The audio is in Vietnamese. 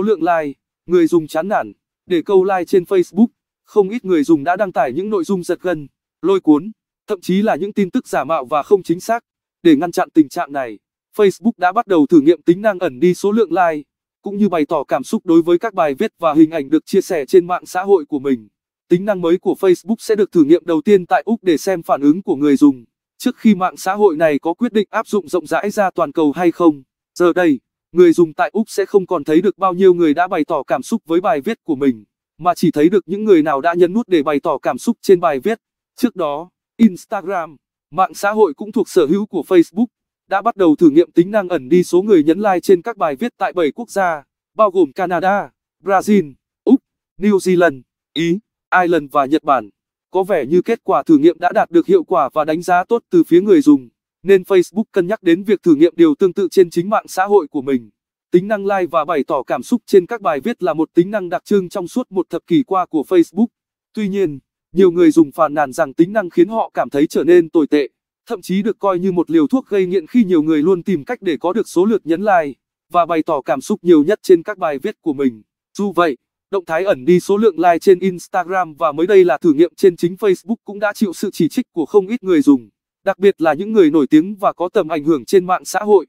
số lượng like, người dùng chán nản. Để câu like trên Facebook, không ít người dùng đã đăng tải những nội dung giật gân, lôi cuốn, thậm chí là những tin tức giả mạo và không chính xác. Để ngăn chặn tình trạng này, Facebook đã bắt đầu thử nghiệm tính năng ẩn đi số lượng like, cũng như bày tỏ cảm xúc đối với các bài viết và hình ảnh được chia sẻ trên mạng xã hội của mình. Tính năng mới của Facebook sẽ được thử nghiệm đầu tiên tại Úc để xem phản ứng của người dùng, trước khi mạng xã hội này có quyết định áp dụng rộng rãi ra toàn cầu hay không. Giờ đây người dùng tại Úc sẽ không còn thấy được bao nhiêu người đã bày tỏ cảm xúc với bài viết của mình, mà chỉ thấy được những người nào đã nhấn nút để bày tỏ cảm xúc trên bài viết. Trước đó, Instagram, mạng xã hội cũng thuộc sở hữu của Facebook, đã bắt đầu thử nghiệm tính năng ẩn đi số người nhấn like trên các bài viết tại 7 quốc gia, bao gồm Canada, Brazil, Úc, New Zealand, Ý, Ireland và Nhật Bản. Có vẻ như kết quả thử nghiệm đã đạt được hiệu quả và đánh giá tốt từ phía người dùng nên Facebook cân nhắc đến việc thử nghiệm điều tương tự trên chính mạng xã hội của mình. Tính năng like và bày tỏ cảm xúc trên các bài viết là một tính năng đặc trưng trong suốt một thập kỷ qua của Facebook. Tuy nhiên, nhiều người dùng phàn nàn rằng tính năng khiến họ cảm thấy trở nên tồi tệ, thậm chí được coi như một liều thuốc gây nghiện khi nhiều người luôn tìm cách để có được số lượt nhấn like và bày tỏ cảm xúc nhiều nhất trên các bài viết của mình. Dù vậy, động thái ẩn đi số lượng like trên Instagram và mới đây là thử nghiệm trên chính Facebook cũng đã chịu sự chỉ trích của không ít người dùng đặc biệt là những người nổi tiếng và có tầm ảnh hưởng trên mạng xã hội.